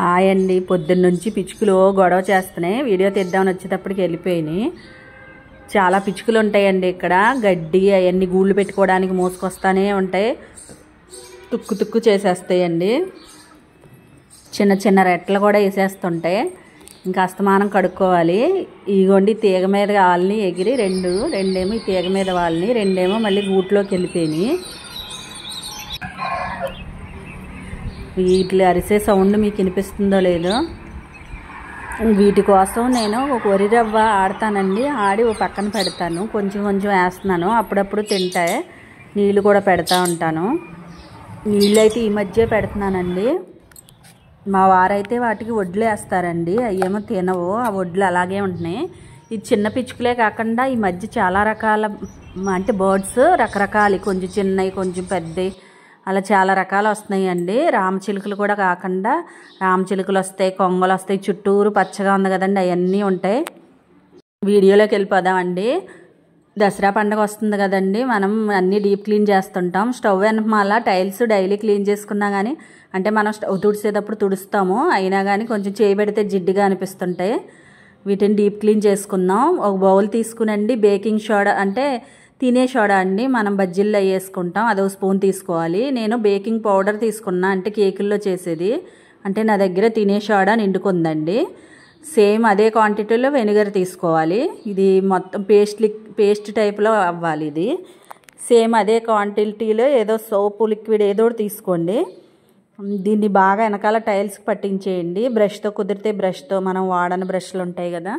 hi అండి పొద్దున్న నుంచి పిచ్చుకులు గొడవ చేస్తున్నాయి వీడియో తెద్దామని వచ్చేటప్పటికి వెళ్ళిపోయినాయి చాలా పిచ్చుకులు ఉంటాయండి ఇక్కడ గడ్డి అవన్నీ గూళ్ళు పెట్టుకోవడానికి మోసుకొస్తానే ఉంటాయి తుక్కు తుక్కు చేసేస్తాయండి చిన్న చిన్న రెట్టలు కూడా వేసేస్తుంటాయి ఇంకా అస్తమానం కడుక్కోవాలి ఇగోండి తీగ మీద వాళ్ళని ఎగిరి రెండు రెండేమో ఈ తీగ మీద వాళ్ళని రెండేమో మళ్ళీ గూట్లోకి వెళ్ళిపోయినాయి వీటి అరిసే సౌండ్ మీకు వినిపిస్తుందో లేదో వీటి కోసం నేను ఒక వరి రవ్వ ఆడతానండి ఆడి ఓ పక్కన పెడతాను కొంచెం కొంచెం వేస్తున్నాను అప్పుడప్పుడు తింటాయి నీళ్ళు కూడా పెడతా ఉంటాను నీళ్ళు అయితే ఈ మధ్య పెడుతున్నానండి మా వారైతే వాటికి వడ్లు వేస్తారండి అయ్యేమో తినవు ఆ వడ్లు అలాగే ఉంటున్నాయి ఇది చిన్న పిచ్చుకులే కాకుండా ఈ మధ్య చాలా రకాల అంటే బర్డ్స్ రకరకాలి కొంచెం చిన్నవి కొంచెం పెద్దవి అలా చాలా రకాలు వస్తున్నాయండి రామచిలుకలు కూడా కాకుండా రామచిలుకలు వస్తాయి కొంగలు వస్తాయి చుట్టూరు పచ్చగా ఉంది కదండి అవన్నీ ఉంటాయి వీడియోలోకి వెళ్ళిపోదామండి దసరా పండుగ వస్తుంది కదండి మనం అన్నీ డీప్ క్లీన్ చేస్తుంటాం స్టవ్ వెనకమాల టైల్స్ డైలీ క్లీన్ చేసుకున్నా కానీ అంటే మనం స్టవ్ తుడిసేటప్పుడు తుడుస్తాము అయినా కానీ కొంచెం చేయబెడితే జిడ్డుగా అనిపిస్తుంటాయి వీటిని డీప్ క్లీన్ చేసుకుందాం ఒక బౌల్ తీసుకునండి బేకింగ్ సోడా అంటే తినే అండి మనం బజ్జీల్లో వేసుకుంటాం అదో స్పూన్ తీసుకోవాలి నేను బేకింగ్ పౌడర్ తీసుకున్నా అంటే కేకుల్లో చేసేది అంటే నా దగ్గర తినే నిండుకుందండి సేమ్ అదే క్వాంటిటీలో వెనిగర్ తీసుకోవాలి ఇది మొత్తం పేస్ట్ లిక్ పేస్ట్ టైప్లో అవ్వాలి ఇది సేమ్ అదే క్వాంటిటీలో ఏదో సోపు లిక్విడ్ ఏదో తీసుకోండి దీన్ని బాగా వెనకాల టైల్స్కి పట్టించేయండి బ్రష్తో కుదిరితే బ్రష్తో మనం వాడని బ్రష్లు ఉంటాయి కదా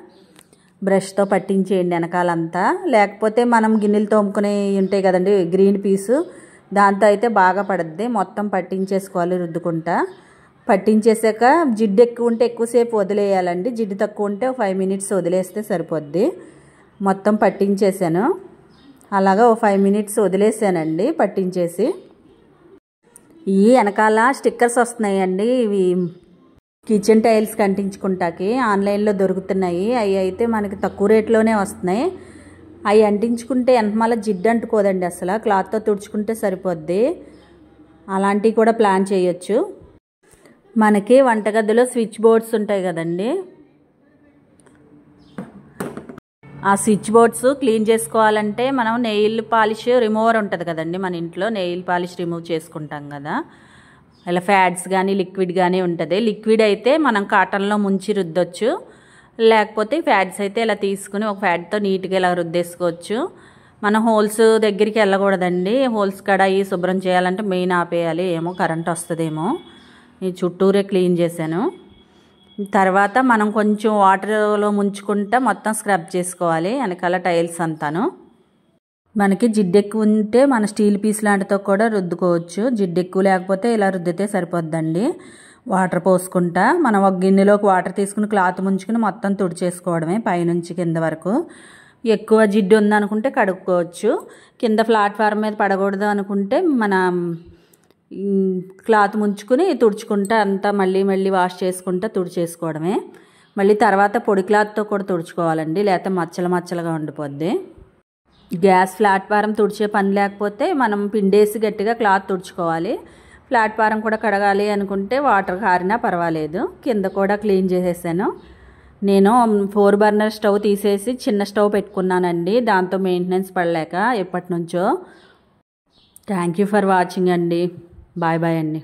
బ్రష్తో పట్టించేయండి వెనకాలంతా లేకపోతే మనం గిన్నెలు తోముకునే ఉంటాయి కదండి గ్రీన్ పీసు దాంతో అయితే బాగా పడుద్ది మొత్తం పట్టించేసుకోవాలి రుద్దుకుంటా పట్టించేసాక జిడ్డు ఎక్కువ ఉంటే ఎక్కువసేపు వదిలేయాలండి జిడ్డు తక్కువ ఉంటే ఫైవ్ మినిట్స్ వదిలేస్తే సరిపోద్ది మొత్తం పట్టించేసాను అలాగా ఓ ఫైవ్ మినిట్స్ వదిలేసానండి పట్టించేసి ఈ వెనకాల స్టిక్కర్స్ వస్తున్నాయండి ఇవి కిచెన్ టైల్స్ కంటించుకుంటాకి ఆన్లైన్లో దొరుకుతున్నాయి అవి అయితే మనకి తక్కువ రేట్లోనే వస్తున్నాయి అవి అంటించుకుంటే వెనకమాల జిడ్డు అంటుకోదండి అసలు క్లాత్తో తుడుచుకుంటే సరిపోద్ది అలాంటివి కూడా ప్లాన్ చేయొచ్చు మనకి వంటగదిలో స్విచ్ బోర్డ్స్ ఉంటాయి కదండి ఆ స్విచ్ బోర్డ్స్ క్లీన్ చేసుకోవాలంటే మనం నెయిల్ పాలిష్ రిమూవర్ ఉంటుంది కదండి మన ఇంట్లో నెయిల్ పాలిష్ రిమూవ్ చేసుకుంటాం కదా ఇలా ఫ్యాడ్స్ కానీ లిక్విడ్ కానీ ఉంటుంది లిక్విడ్ అయితే మనం కాటన్లో ముంచి రుద్దొచ్చు లేకపోతే ఫ్యాడ్స్ అయితే ఇలా తీసుకుని ఒక ఫ్యాడ్తో నీట్గా ఇలా రుద్దేసుకోవచ్చు మనం హోల్స్ దగ్గరికి వెళ్ళకూడదండి హోల్స్ కడాయి శుభ్రం చేయాలంటే మెయిన్ ఆపేయాలి ఏమో కరెంట్ వస్తుందేమో ఈ చుట్టూరే క్లీన్ చేశాను తర్వాత మనం కొంచెం వాటర్లో ముంచుకుంటా మొత్తం స్క్రబ్ చేసుకోవాలి వెనకాల టైల్స్ అంతాను మనకి జిడ్డెక్కు ఉంటే మన స్టీల్ పీస్ లాంటితో కూడా రుద్దుకోవచ్చు జిడ్డెక్కు లేకపోతే ఇలా రుద్దితే సరిపోద్దండి వాటర్ పోసుకుంటా మనం ఒక గిన్నెలోకి వాటర్ తీసుకుని క్లాత్ ముంచుకుని మొత్తం తుడిచేసుకోవడమే పైనుంచి కింద వరకు ఎక్కువ జిడ్డు ఉందనుకుంటే కడుక్కోవచ్చు కింద ప్లాట్ఫారం మీద పడకూడదు అనుకుంటే మన క్లాత్ ముంచుకుని తుడుచుకుంటా అంతా మళ్ళీ మళ్ళీ వాష్ చేసుకుంటా తుడిచేసుకోవడమే మళ్ళీ తర్వాత పొడి క్లాత్తో కూడా తుడుచుకోవాలండి లేకపోతే మచ్చలు మచ్చలుగా ఉండిపోద్ది గ్యాస్ ప్లాట్ఫారం తుడిచే పని లేకపోతే మనం పిండేసి గట్టిగా క్లాత్ తుడుచుకోవాలి ప్లాట్ఫారం కూడా కడగాలి అనుకుంటే వాటర్ కారినా పర్వాలేదు కింద కూడా క్లీన్ చేసేసాను నేను ఫోర్ బర్నర్ స్టవ్ తీసేసి చిన్న స్టవ్ పెట్టుకున్నానండి దాంతో మెయింటెనెన్స్ పడలేక ఎప్పటి నుంచో థ్యాంక్ యూ ఫర్ వాచింగ్ అండి బాయ్ బాయ్ అండి